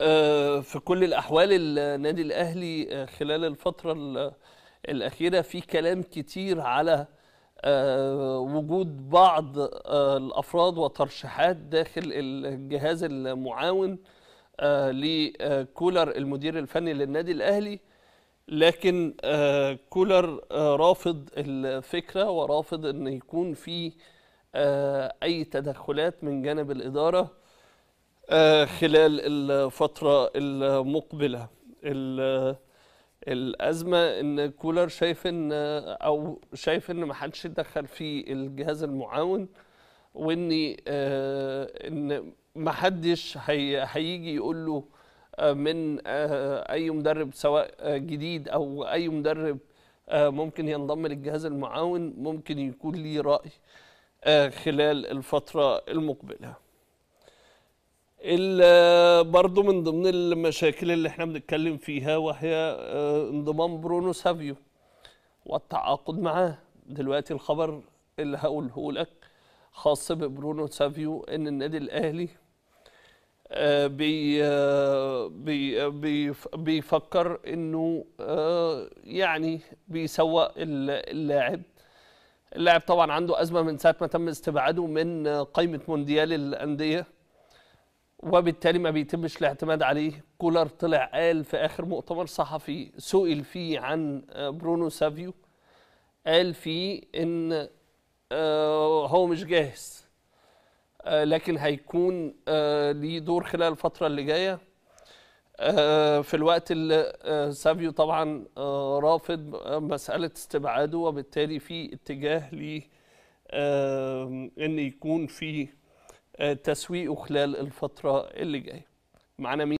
آه، في كل الأحوال النادي الأهلي آه، خلال الفترة الأخيرة في كلام كتير على آه، وجود بعض الأفراد وترشيحات داخل الجهاز المعاون لكولر المدير الفني للنادي الأهلي لكن كولر رافض الفكرة ورافض أن يكون في أي تدخلات من جانب الإدارة آه، خلال الفترة المقبلة الأزمة إن كولر شايف إن أو شايف إن محدش دخل في الجهاز المعاون وإن آه، إن محدش هيجي يقول له آه، من أي مدرب سواء جديد أو أي مدرب ممكن ينضم للجهاز المعاون ممكن يكون ليه رأي خلال الفترة المقبلة برضو من ضمن المشاكل اللي احنا بنتكلم فيها وهي آه، انضمام برونو سافيو والتعاقد معاه دلوقتي الخبر اللي هقوله لك خاص ببرونو سافيو ان النادي الاهلي آه، بي آه، بي بي بيفكر انه يعني بيسوق اللاعب اللاعب طبعا عنده ازمه من ساعه ما تم استبعاده من قائمه مونديال الانديه وبالتالي ما بيتمش الاعتماد عليه كولر طلع قال في اخر مؤتمر صحفي سئل فيه عن آه، برونو سافيو قال فيه ان آه، هو مش جاهز آه، لكن هيكون ليه دور خلال الفتره اللي جايه في الوقت اللي سافيو طبعا رافض مساله استبعاده وبالتالي في اتجاه ليه ان يكون في آه، تسويقه خلال الفترة اللي جاية معنا مين